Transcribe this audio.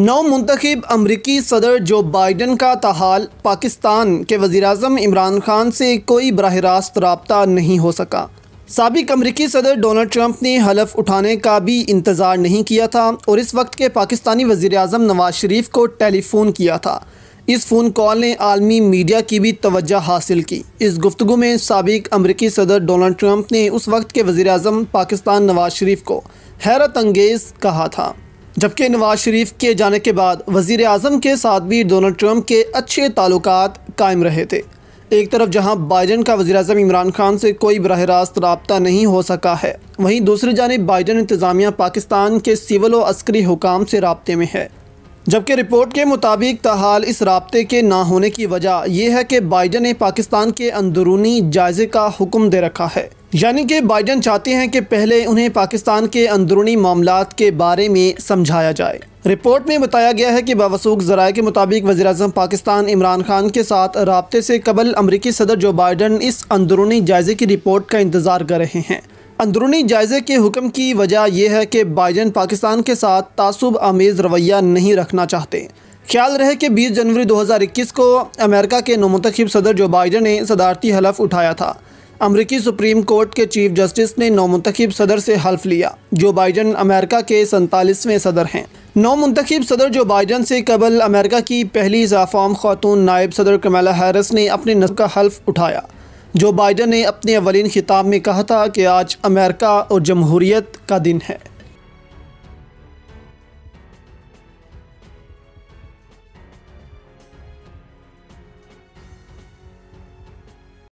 नौ मंतखब अमरीकी सदर जो बाइडन का तहाल पाकिस्तान के वज़ी अजम इमरान खान से कोई बरह रास्त रबता नहीं हो सका सबक अमरीकी सदर डोनल्ड ट्रंप ने हलफ उठाने का भी इंतज़ार नहीं किया था और इस वक्त के पाकिस्तानी वज़ी अजम नवाज शरीफ को टेलीफोन किया था इस फ़ोन कॉल ने आलमी मीडिया की भी तोज्ह हासिल की इस गुफ्तु में सबक अमरीकी सदर डोनल्ड ट्रंप ने उस वक्त के वज़ी अजम पाकिस्तान नवाज शरीफ को हैरत अंगेज़ कहा था जबकि नवाज शरीफ के जाने के बाद वजीर अजम के साथ भी डोनल्ड ट्रंप के अच्छे ताल्लुक कायम रहे थे एक तरफ जहां बाइडन का वजी अजम इमरान खान से कोई बरह रास्त रबता नहीं हो सका है वहीं दूसरी जानब बाइडन इंतज़ामिया पाकिस्तान के सिविल व अस्करी हुकाम से रबते में है जबकि रिपोर्ट के मुताबिक तहाल इस रबते के ना होने की वजह यह है कि बाइडन ने पाकिस्तान के अंदरूनी जायजे का हुक्म दे रखा है यानी कि बाइडन चाहते हैं कि पहले उन्हें पाकिस्तान के अंदरूनी मामला के बारे में समझाया जाए रिपोर्ट में बताया गया है कि बावसूख जराए के मुताबिक वजी अजम पाकिस्तान इमरान खान के साथ रबते से कबल अमरीकी सदर जो बाइडन इस अंदरूनी जायजे की रिपोर्ट का इंतज़ार कर रहे हैं अंदरूनी जायजे के हुक्म की वजह यह है कि बाइडन पाकिस्तान के साथ तासुब आमेज़ रवैया नहीं रखना चाहते ख्याल रहे कि 20 जनवरी 2021 को अमेरिका के नमंतखब सदर जो बाइडन ने सदारती हलफ उठाया था अमरीकी सुप्रीम कोर्ट के चीफ जस्टिस ने नौ मुंतखब सदर से हल्फ लिया जो बाइडन अमेरिका के सैतालीसवें सदर हैं नौ मुंतखब सदर जो बाइडन से कबल अमेरिका की पहली जाफाम खातून नायब सदर कमला हैरस ने अपने नस्ब का हल्फ उठाया जो बाइडन ने अपने अवलिन खिताब में कहा था कि आज अमेरिका और जमहूरीत का दिन है